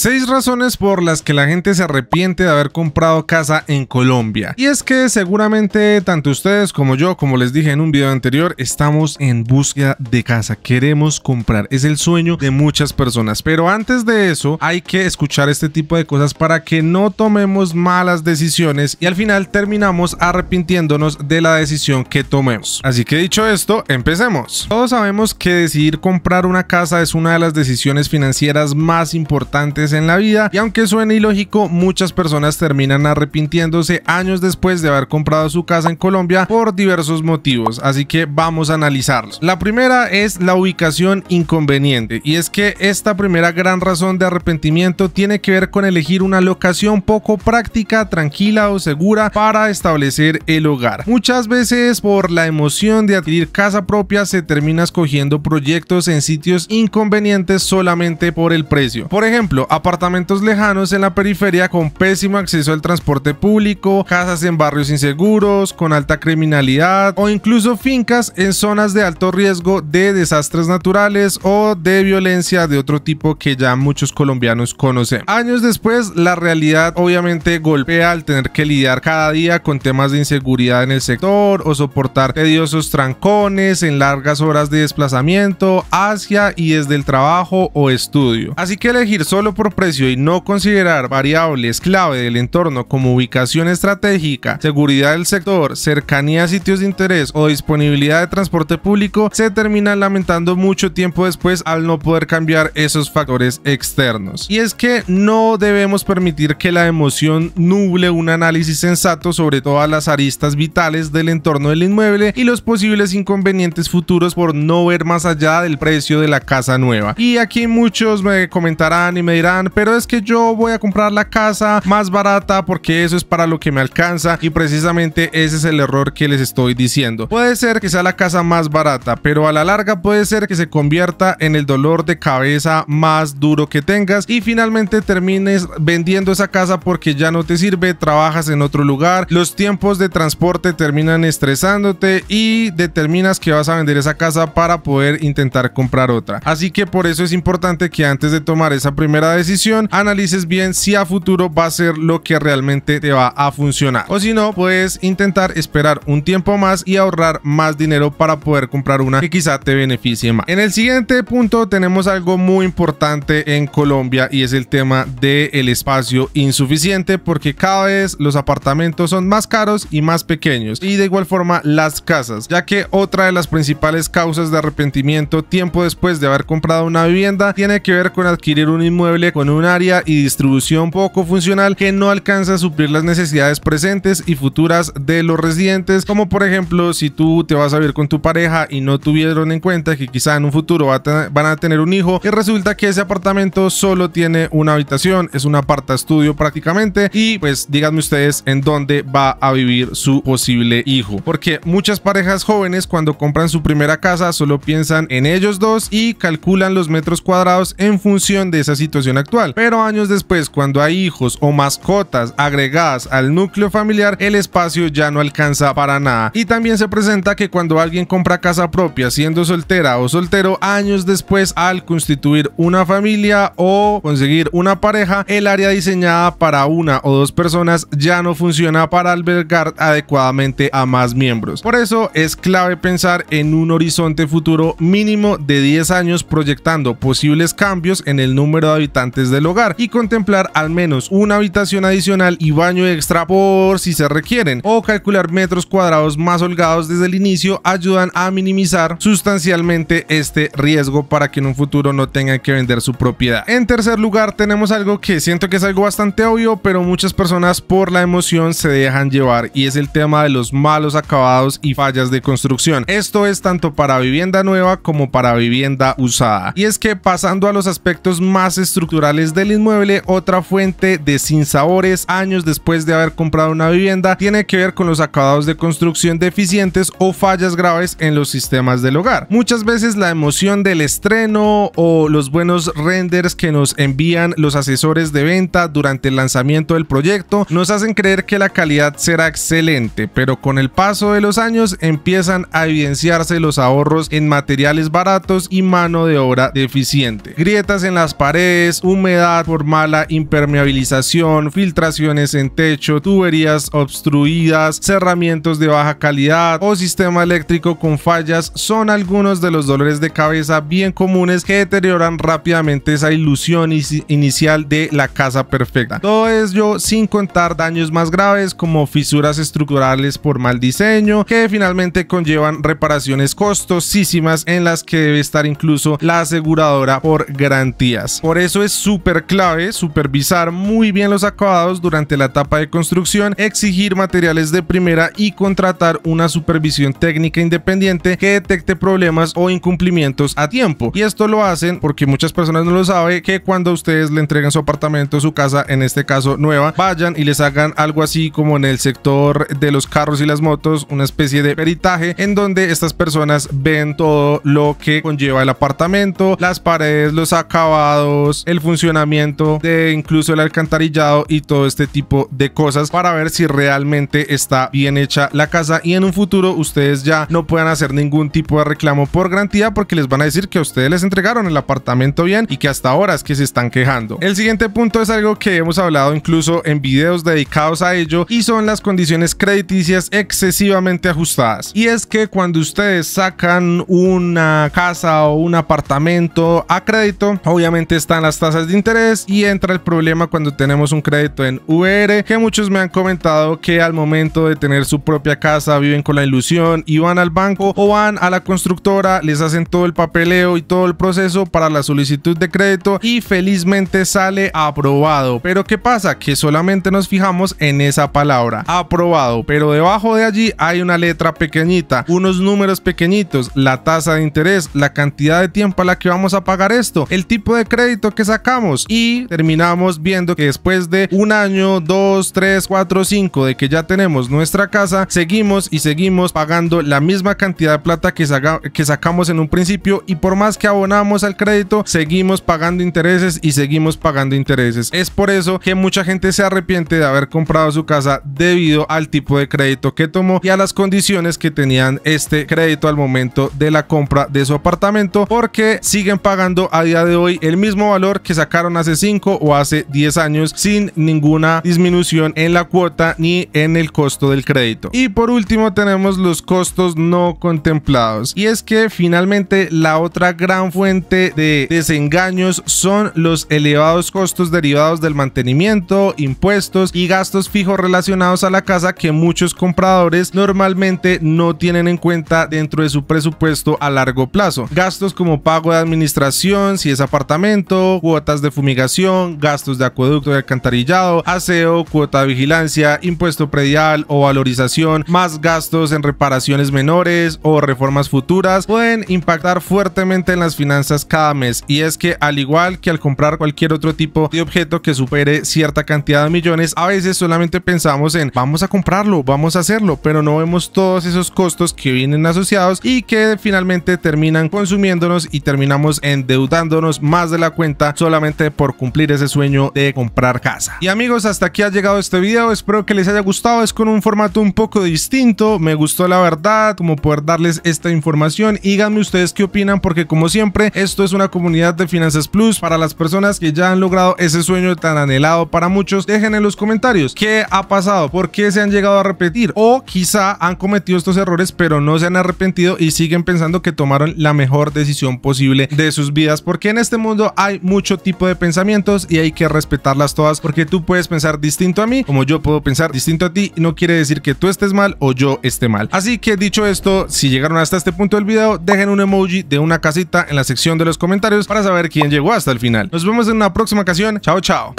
Seis razones por las que la gente se arrepiente de haber comprado casa en Colombia. Y es que seguramente tanto ustedes como yo, como les dije en un video anterior, estamos en búsqueda de casa. Queremos comprar. Es el sueño de muchas personas. Pero antes de eso, hay que escuchar este tipo de cosas para que no tomemos malas decisiones y al final terminamos arrepintiéndonos de la decisión que tomemos. Así que dicho esto, empecemos. Todos sabemos que decidir comprar una casa es una de las decisiones financieras más importantes en la vida y aunque suene ilógico, muchas personas terminan arrepintiéndose años después de haber comprado su casa en Colombia por diversos motivos, así que vamos a analizarlos. La primera es la ubicación inconveniente y es que esta primera gran razón de arrepentimiento tiene que ver con elegir una locación poco práctica, tranquila o segura para establecer el hogar. Muchas veces por la emoción de adquirir casa propia se termina escogiendo proyectos en sitios inconvenientes solamente por el precio. Por ejemplo, apartamentos lejanos en la periferia con pésimo acceso al transporte público, casas en barrios inseguros, con alta criminalidad o incluso fincas en zonas de alto riesgo de desastres naturales o de violencia de otro tipo que ya muchos colombianos conocen. Años después, la realidad obviamente golpea al tener que lidiar cada día con temas de inseguridad en el sector o soportar tediosos trancones en largas horas de desplazamiento hacia y desde el trabajo o estudio. Así que elegir solo por precio y no considerar variables clave del entorno como ubicación estratégica, seguridad del sector, cercanía a sitios de interés o disponibilidad de transporte público, se termina lamentando mucho tiempo después al no poder cambiar esos factores externos. Y es que no debemos permitir que la emoción nuble un análisis sensato sobre todas las aristas vitales del entorno del inmueble y los posibles inconvenientes futuros por no ver más allá del precio de la casa nueva. Y aquí muchos me comentarán y me dirán, pero es que yo voy a comprar la casa más barata porque eso es para lo que me alcanza y precisamente ese es el error que les estoy diciendo. Puede ser que sea la casa más barata, pero a la larga puede ser que se convierta en el dolor de cabeza más duro que tengas y finalmente termines vendiendo esa casa porque ya no te sirve, trabajas en otro lugar, los tiempos de transporte terminan estresándote y determinas que vas a vender esa casa para poder intentar comprar otra. Así que por eso es importante que antes de tomar esa primera decisión analices bien si a futuro va a ser lo que realmente te va a funcionar. O si no, puedes intentar esperar un tiempo más y ahorrar más dinero para poder comprar una que quizá te beneficie más. En el siguiente punto tenemos algo muy importante en Colombia y es el tema del espacio insuficiente porque cada vez los apartamentos son más caros y más pequeños y de igual forma las casas, ya que otra de las principales causas de arrepentimiento tiempo después de haber comprado una vivienda tiene que ver con adquirir un inmueble con un área y distribución poco funcional que no alcanza a suplir las necesidades presentes y futuras de los residentes, como por ejemplo si tú te vas a vivir con tu pareja y no tuvieron en cuenta que quizá en un futuro van a tener un hijo que resulta que ese apartamento solo tiene una habitación, es un aparta estudio prácticamente y pues díganme ustedes en dónde va a vivir su posible hijo, porque muchas parejas jóvenes cuando compran su primera casa solo piensan en ellos dos y calculan los metros cuadrados en función de esa situación actual pero años después, cuando hay hijos o mascotas agregadas al núcleo familiar, el espacio ya no alcanza para nada. Y también se presenta que cuando alguien compra casa propia siendo soltera o soltero, años después al constituir una familia o conseguir una pareja, el área diseñada para una o dos personas ya no funciona para albergar adecuadamente a más miembros. Por eso es clave pensar en un horizonte futuro mínimo de 10 años proyectando posibles cambios en el número de habitantes del hogar y contemplar al menos una habitación adicional y baño extra por si se requieren o calcular metros cuadrados más holgados desde el inicio ayudan a minimizar sustancialmente este riesgo para que en un futuro no tengan que vender su propiedad. En tercer lugar tenemos algo que siento que es algo bastante obvio pero muchas personas por la emoción se dejan llevar y es el tema de los malos acabados y fallas de construcción. Esto es tanto para vivienda nueva como para vivienda usada y es que pasando a los aspectos más estructurales del inmueble, otra fuente de sinsabores años después de haber comprado una vivienda, tiene que ver con los acabados de construcción deficientes o fallas graves en los sistemas del hogar. Muchas veces la emoción del estreno o los buenos renders que nos envían los asesores de venta durante el lanzamiento del proyecto nos hacen creer que la calidad será excelente, pero con el paso de los años empiezan a evidenciarse los ahorros en materiales baratos y mano de obra deficiente. Grietas en las paredes, humedad por mala impermeabilización, filtraciones en techo, tuberías obstruidas, cerramientos de baja calidad o sistema eléctrico con fallas son algunos de los dolores de cabeza bien comunes que deterioran rápidamente esa ilusión inicial de la casa perfecta. Todo ello sin contar daños más graves como fisuras estructurales por mal diseño que finalmente conllevan reparaciones costosísimas en las que debe estar incluso la aseguradora por garantías. Por eso es super clave, supervisar muy bien los acabados durante la etapa de construcción, exigir materiales de primera y contratar una supervisión técnica independiente que detecte problemas o incumplimientos a tiempo. Y esto lo hacen porque muchas personas no lo saben que cuando ustedes le entregan su apartamento, su casa, en este caso nueva, vayan y les hagan algo así como en el sector de los carros y las motos, una especie de peritaje en donde estas personas ven todo lo que conlleva el apartamento, las paredes, los acabados, el funcionamiento de incluso el alcantarillado y todo este tipo de cosas para ver si realmente está bien hecha la casa y en un futuro ustedes ya no puedan hacer ningún tipo de reclamo por garantía porque les van a decir que a ustedes les entregaron el apartamento bien y que hasta ahora es que se están quejando. El siguiente punto es algo que hemos hablado incluso en videos dedicados a ello y son las condiciones crediticias excesivamente ajustadas. Y es que cuando ustedes sacan una casa o un apartamento a crédito, obviamente están las tasas de interés y entra el problema cuando tenemos un crédito en VR que muchos me han comentado que al momento de tener su propia casa viven con la ilusión y van al banco o van a la constructora, les hacen todo el papeleo y todo el proceso para la solicitud de crédito y felizmente sale aprobado. Pero ¿qué pasa? Que solamente nos fijamos en esa palabra, aprobado, pero debajo de allí hay una letra pequeñita, unos números pequeñitos, la tasa de interés, la cantidad de tiempo a la que vamos a pagar esto, el tipo de crédito que saca y terminamos viendo que después de un año, dos, tres, cuatro, cinco de que ya tenemos nuestra casa, seguimos y seguimos pagando la misma cantidad de plata que, que sacamos en un principio y por más que abonamos al crédito, seguimos pagando intereses y seguimos pagando intereses. Es por eso que mucha gente se arrepiente de haber comprado su casa debido al tipo de crédito que tomó y a las condiciones que tenían este crédito al momento de la compra de su apartamento porque siguen pagando a día de hoy el mismo valor que sacaron hace 5 o hace 10 años sin ninguna disminución en la cuota ni en el costo del crédito. Y por último tenemos los costos no contemplados. Y es que finalmente la otra gran fuente de desengaños son los elevados costos derivados del mantenimiento, impuestos y gastos fijos relacionados a la casa que muchos compradores normalmente no tienen en cuenta dentro de su presupuesto a largo plazo. Gastos como pago de administración, si es apartamento, cuota de fumigación, gastos de acueducto y alcantarillado, aseo, cuota de vigilancia, impuesto predial o valorización, más gastos en reparaciones menores o reformas futuras pueden impactar fuertemente en las finanzas cada mes y es que al igual que al comprar cualquier otro tipo de objeto que supere cierta cantidad de millones, a veces solamente pensamos en vamos a comprarlo, vamos a hacerlo, pero no vemos todos esos costos que vienen asociados y que finalmente terminan consumiéndonos y terminamos endeudándonos más de la cuenta solamente por cumplir ese sueño de comprar casa. Y amigos, hasta aquí ha llegado este video, espero que les haya gustado, es con un formato un poco distinto, me gustó la verdad, como poder darles esta información, díganme ustedes qué opinan, porque como siempre, esto es una comunidad de Finanzas Plus para las personas que ya han logrado ese sueño tan anhelado para muchos, dejen en los comentarios qué ha pasado, por qué se han llegado a repetir o quizá han cometido estos errores pero no se han arrepentido y siguen pensando que tomaron la mejor decisión posible de sus vidas porque en este mundo hay mucho tipo de pensamientos y hay que respetarlas todas porque tú puedes pensar distinto a mí como yo puedo pensar distinto a ti y no quiere decir que tú estés mal o yo esté mal. Así que dicho esto, si llegaron hasta este punto del video, dejen un emoji de una casita en la sección de los comentarios para saber quién llegó hasta el final. Nos vemos en una próxima ocasión. Chao, chao.